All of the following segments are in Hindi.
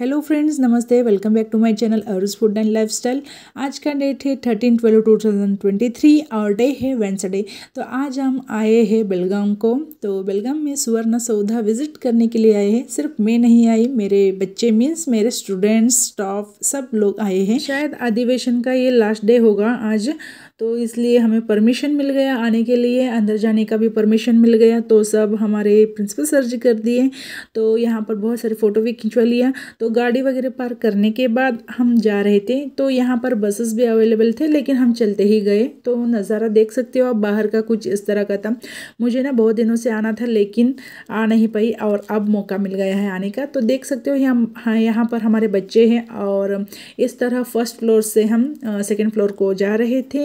हेलो फ्रेंड्स नमस्ते welcome back to my channel Aruj food and lifestyle आज का डेट है thirteen twelve two thousand twenty three और डे है वेंसडे तो आज हम आए हैं बेलगाम को तो बेलगाम में सुवर्ण सौधा विजिट करने के लिए आए हैं सिर्फ मैं नहीं आई मेरे बच्चे मीन्स मेरे स्टूडेंट्स स्टाफ सब लोग आए हैं शायद अधिवेशन का ये लास्ट डे होगा आज तो इसलिए हमें परमिशन मिल गया आने के लिए अंदर जाने का भी परमिशन मिल गया तो सब हमारे प्रिंसिपल सर जी कर दिए तो यहाँ पर बहुत सारे फ़ोटो भी खिंचवा लिया तो तो गाड़ी वगैरह पार्क करने के बाद हम जा रहे थे तो यहाँ पर बसेस भी अवेलेबल थे लेकिन हम चलते ही गए तो नज़ारा देख सकते हो आप बाहर का कुछ इस तरह का था मुझे ना बहुत दिनों से आना था लेकिन आ नहीं पाई और अब मौका मिल गया है आने का तो देख सकते हो यहाँ हाँ यहाँ पर हमारे बच्चे हैं और और इस तरह फर्स्ट फ्लोर से हम सेकेंड फ्लोर को जा रहे थे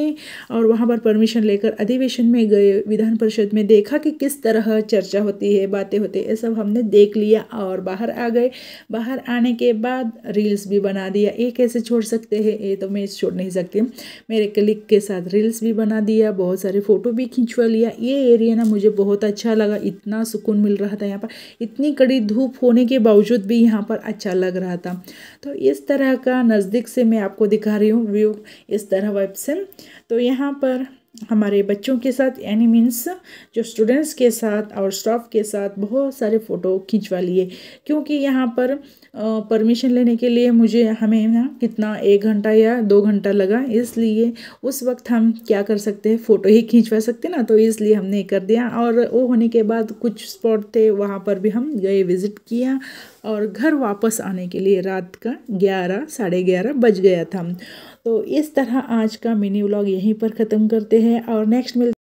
और वहाँ पर परमिशन लेकर अधिवेशन में गए विधान परिषद में देखा कि किस तरह चर्चा होती है बातें होती है सब हमने देख लिया और बाहर आ गए बाहर आने के बाद रील्स भी बना दिया ये कैसे छोड़ सकते हैं ये तो मैं छोड़ नहीं सकती मेरे क्लिक के साथ रील्स भी बना दिया बहुत सारे फ़ोटो भी खींचवा लिया ये एरिया ना मुझे बहुत अच्छा लगा इतना सुकून मिल रहा था यहाँ पर इतनी कड़ी धूप होने के बावजूद भी यहाँ पर अच्छा लग रहा था तो इस तरह का नज़दीक से मैं आपको दिखा रही हूँ व्यू इस तरह वेब से तो यहाँ पर हमारे बच्चों के साथ यानी मीन्स जो स्टूडेंट्स के साथ और स्टाफ के साथ बहुत सारे फ़ोटो खींचवा लिए क्योंकि यहाँ पर परमिशन लेने के लिए मुझे हमें ना कितना एक घंटा या दो घंटा लगा इसलिए उस वक्त हम क्या कर सकते हैं फ़ोटो ही खींचवा सकते ना तो इसलिए हमने कर दिया और वो होने के बाद कुछ स्पॉट थे वहाँ पर भी हम गए विज़िट किया और घर वापस आने के लिए रात का ग्यारह साढ़े ग्यारह बज गया था तो इस तरह आज का मिनी व्लॉग यहीं पर ख़त्म करते हैं और नेक्स्ट मिल